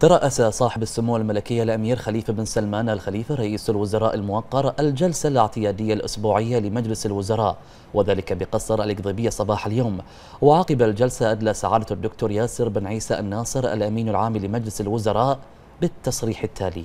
ترأس صاحب السمو الملكي الأمير خليفة بن سلمان الخليفة رئيس الوزراء الموقر الجلسة الاعتيادية الأسبوعية لمجلس الوزراء وذلك بقصر الإقضبية صباح اليوم وعقب الجلسة أدلى سعادة الدكتور ياسر بن عيسى الناصر الأمين العام لمجلس الوزراء بالتصريح التالي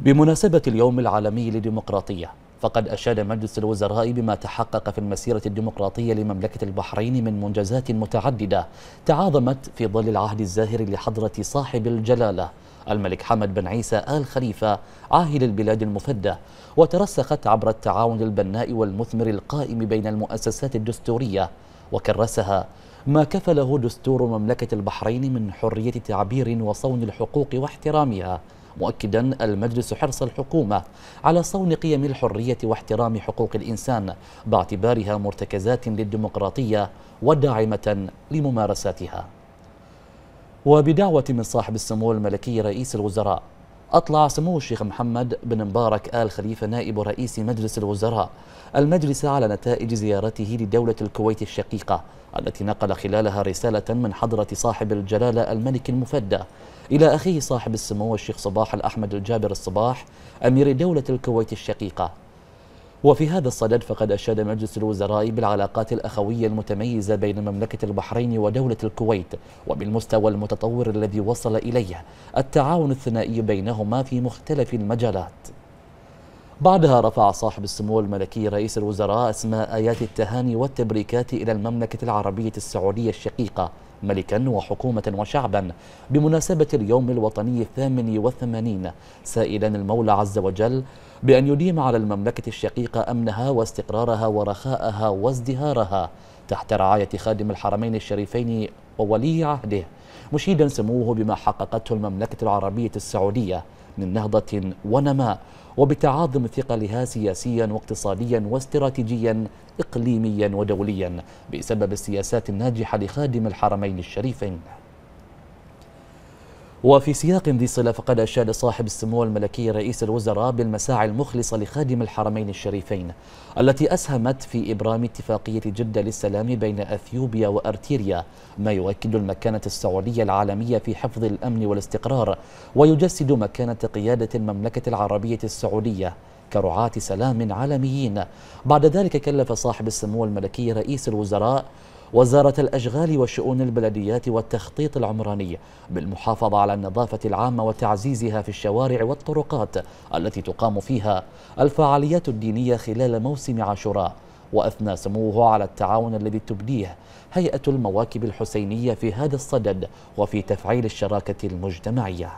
بمناسبة اليوم العالمي للديمقراطية فقد أشاد مجلس الوزراء بما تحقق في المسيرة الديمقراطية لمملكة البحرين من منجزات متعددة تعاظمت في ظل العهد الزاهر لحضرة صاحب الجلالة الملك حمد بن عيسى آل خليفة عاهل البلاد المفدى وترسخت عبر التعاون البناء والمثمر القائم بين المؤسسات الدستورية وكرسها ما كفله دستور مملكة البحرين من حرية تعبير وصون الحقوق واحترامها مؤكدا المجلس حرص الحكومة على صون قيم الحرية واحترام حقوق الإنسان باعتبارها مرتكزات للديمقراطية وداعمة لممارساتها وبدعوة من صاحب السمو الملكي رئيس الوزراء أطلع سمو الشيخ محمد بن مبارك آل خليفة نائب رئيس مجلس الوزراء المجلس على نتائج زيارته لدولة الكويت الشقيقة التي نقل خلالها رسالة من حضرة صاحب الجلالة الملك المفدى إلى أخيه صاحب السمو الشيخ صباح الأحمد الجابر الصباح أمير دولة الكويت الشقيقة وفي هذا الصدد فقد أشاد مجلس الوزراء بالعلاقات الأخوية المتميزة بين مملكة البحرين ودولة الكويت وبالمستوى المتطور الذي وصل إليه التعاون الثنائي بينهما في مختلف المجالات بعدها رفع صاحب السمو الملكي رئيس الوزراء اسماء آيات التهاني والتبريكات إلى المملكة العربية السعودية الشقيقة ملكا وحكومة وشعبا بمناسبة اليوم الوطني الثامن والثمانين سائلا المولى عز وجل بأن يديم على المملكة الشقيقة أمنها واستقرارها ورخاءها وازدهارها تحت رعاية خادم الحرمين الشريفين وولي عهده مشيدا سموه بما حققته المملكة العربية السعودية من نهضة ونماء وبتعاظم ثقلها سياسيا واقتصاديا واستراتيجيا إقليميا ودوليا بسبب السياسات الناجحة لخادم الحرمين الشريفين وفي سياق ذي صلة فقد أشاد صاحب السمو الملكي رئيس الوزراء بالمساعي المخلصة لخادم الحرمين الشريفين التي أسهمت في إبرام اتفاقية جدة للسلام بين أثيوبيا وأرتيريا ما يؤكد المكانة السعودية العالمية في حفظ الأمن والاستقرار ويجسد مكانة قيادة المملكة العربية السعودية كرعاة سلام عالميين بعد ذلك كلف صاحب السمو الملكي رئيس الوزراء وزارة الأشغال والشؤون البلديات والتخطيط العمراني بالمحافظة على النظافة العامة وتعزيزها في الشوارع والطرقات التي تقام فيها الفعاليات الدينية خلال موسم عاشوراء وأثنى سموه على التعاون الذي تبديه هيئة المواكب الحسينية في هذا الصدد وفي تفعيل الشراكة المجتمعية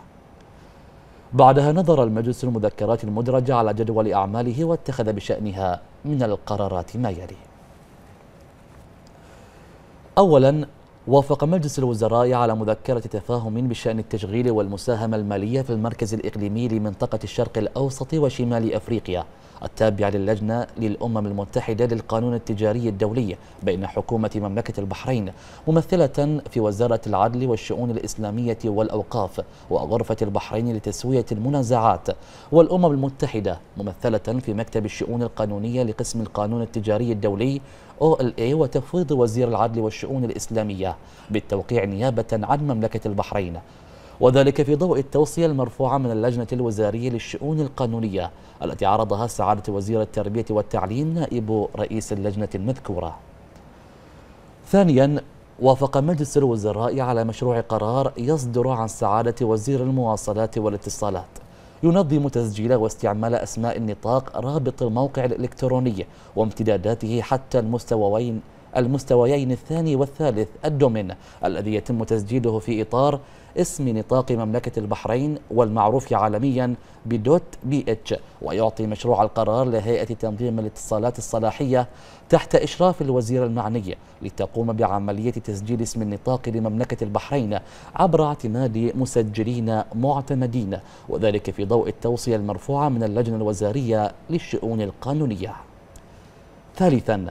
بعدها نظر المجلس المذكرات المدرجة على جدول أعماله واتخذ بشأنها من القرارات ما يلي أولا وافق مجلس الوزراء على مذكرة تفاهم بشأن التشغيل والمساهمة المالية في المركز الإقليمي لمنطقة الشرق الأوسط وشمال أفريقيا التابعة للجنة للأمم المتحدة للقانون التجاري الدولي بين حكومة مملكة البحرين ممثلة في وزارة العدل والشؤون الإسلامية والأوقاف وغرفة البحرين لتسوية المنازعات والأمم المتحدة ممثلة في مكتب الشؤون القانونية لقسم القانون التجاري الدولي OLA إيه وتفويض وزير العدل والشؤون الإسلامية بالتوقيع نيابة عن مملكة البحرين وذلك في ضوء التوصية المرفوعة من اللجنة الوزارية للشؤون القانونية التي عرضها سعادة وزير التربية والتعليم نائب رئيس اللجنة المذكورة ثانيا وافق مجلس الوزراء على مشروع قرار يصدر عن سعادة وزير المواصلات والاتصالات ينظم تسجيل واستعمال أسماء النطاق رابط الموقع الإلكتروني وامتداداته حتى المستويين المستويين الثاني والثالث الدومين الذي يتم تسجيله في إطار اسم نطاق مملكة البحرين والمعروف عالميا بدوت بي اتش ويعطي مشروع القرار لهيئة تنظيم الاتصالات الصلاحية تحت إشراف الوزير المعني لتقوم بعملية تسجيل اسم النطاق لمملكة البحرين عبر اعتماد مسجلين معتمدين وذلك في ضوء التوصية المرفوعة من اللجنة الوزارية للشؤون القانونية ثالثا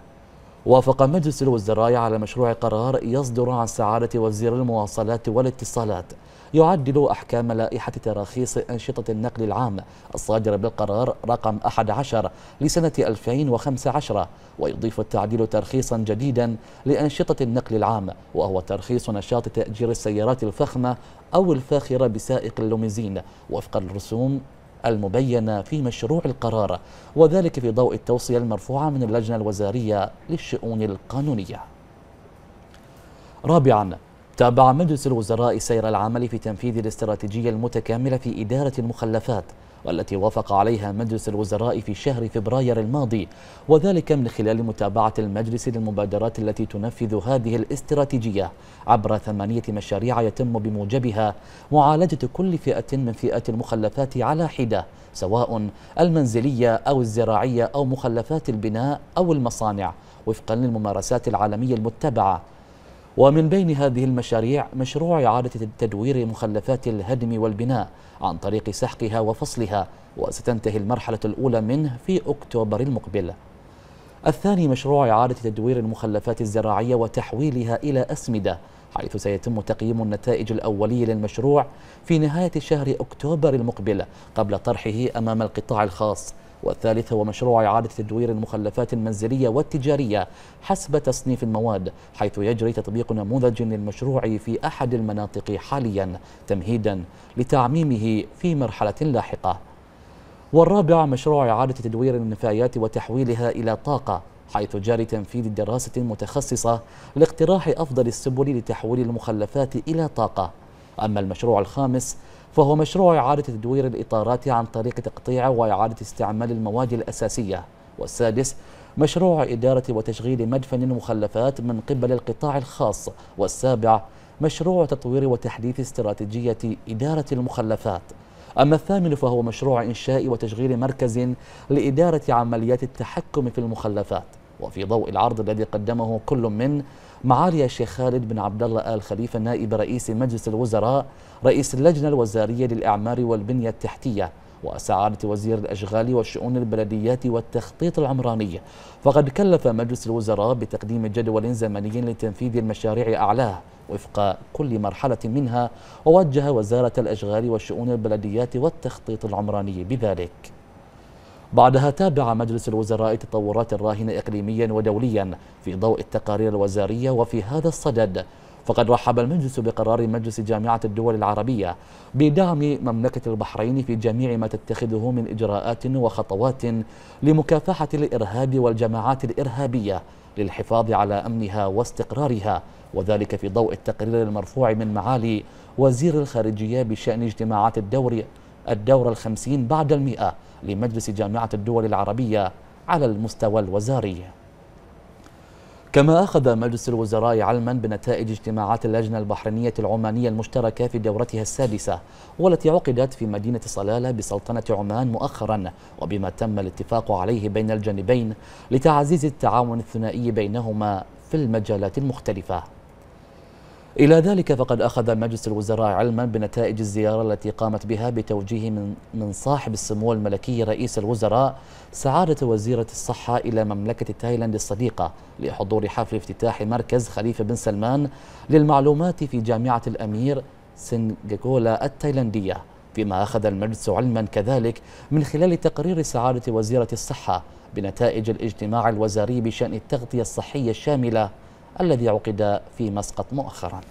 وافق مجلس الوزراء على مشروع قرار يصدر عن سعادة وزير المواصلات والاتصالات يعدل أحكام لائحة تراخيص أنشطة النقل العام الصادرة بالقرار رقم 11 لسنة 2015 ويضيف التعديل ترخيصا جديدا لأنشطة النقل العام وهو ترخيص نشاط تأجير السيارات الفخمة أو الفاخرة بسائق اللوميزين وفق الرسوم المبينة في مشروع القرار وذلك في ضوء التوصية المرفوعة من اللجنة الوزارية للشؤون القانونية رابعاً تابع مجلس الوزراء سير العمل في تنفيذ الاستراتيجية المتكاملة في إدارة المخلفات والتي وافق عليها مجلس الوزراء في شهر فبراير الماضي وذلك من خلال متابعة المجلس للمبادرات التي تنفذ هذه الاستراتيجية عبر ثمانية مشاريع يتم بموجبها معالجة كل فئة من فئات المخلفات على حدة سواء المنزلية أو الزراعية أو مخلفات البناء أو المصانع وفقا للممارسات العالمية المتبعة ومن بين هذه المشاريع مشروع إعادة تدوير مخلفات الهدم والبناء عن طريق سحقها وفصلها وستنتهي المرحلة الأولى منه في أكتوبر المقبل الثاني مشروع إعادة تدوير المخلفات الزراعية وتحويلها إلى أسمدة حيث سيتم تقييم النتائج الأولية للمشروع في نهاية شهر أكتوبر المقبل قبل طرحه أمام القطاع الخاص والثالث هو مشروع إعادة تدوير المخلفات المنزلية والتجارية حسب تصنيف المواد حيث يجري تطبيق نموذج للمشروع في أحد المناطق حاليا تمهيدا لتعميمه في مرحلة لاحقة والرابع مشروع إعادة تدوير النفايات وتحويلها إلى طاقة حيث جاري تنفيذ دراسة متخصصة لاقتراح أفضل السبل لتحويل المخلفات إلى طاقة أما المشروع الخامس فهو مشروع إعادة تدوير الإطارات عن طريق تقطيعه وإعادة استعمال المواد الأساسية والسادس مشروع إدارة وتشغيل مدفن المخلفات من قبل القطاع الخاص والسابع مشروع تطوير وتحديث استراتيجية إدارة المخلفات أما الثامن فهو مشروع إنشاء وتشغيل مركز لإدارة عمليات التحكم في المخلفات وفي ضوء العرض الذي قدمه كل من معالي الشيخ خالد بن عبد الله آل خليفة نائب رئيس مجلس الوزراء رئيس اللجنة الوزارية للأعمار والبنية التحتية وسعادة وزير الأشغال والشؤون البلديات والتخطيط العمراني فقد كلف مجلس الوزراء بتقديم جدول زمني لتنفيذ المشاريع أعلاه وفق كل مرحلة منها ووجه وزارة الأشغال والشؤون البلديات والتخطيط العمراني بذلك بعدها تابع مجلس الوزراء تطورات الراهنة إقليميا ودوليا في ضوء التقارير الوزارية وفي هذا الصدد فقد رحب المجلس بقرار مجلس جامعة الدول العربية بدعم مملكة البحرين في جميع ما تتخذه من إجراءات وخطوات لمكافحة الإرهاب والجماعات الإرهابية للحفاظ على أمنها واستقرارها وذلك في ضوء التقرير المرفوع من معالي وزير الخارجية بشأن اجتماعات الدور الدور الخمسين بعد المئة لمجلس جامعة الدول العربية على المستوى الوزاري كما أخذ مجلس الوزراء علما بنتائج اجتماعات اللجنة البحرينية العمانية المشتركة في دورتها السادسة والتي عقدت في مدينة صلالة بسلطنة عمان مؤخرا وبما تم الاتفاق عليه بين الجانبين لتعزيز التعاون الثنائي بينهما في المجالات المختلفة إلى ذلك فقد أخذ مجلس الوزراء علما بنتائج الزيارة التي قامت بها بتوجيه من, من صاحب السمو الملكي رئيس الوزراء سعادة وزيرة الصحة إلى مملكة تايلاند الصديقة لحضور حفل افتتاح مركز خليفة بن سلمان للمعلومات في جامعة الأمير سنغاكولا التايلاندية فيما أخذ المجلس علما كذلك من خلال تقرير سعادة وزيرة الصحة بنتائج الاجتماع الوزاري بشأن التغطية الصحية الشاملة الذي عقد في مسقط مؤخرا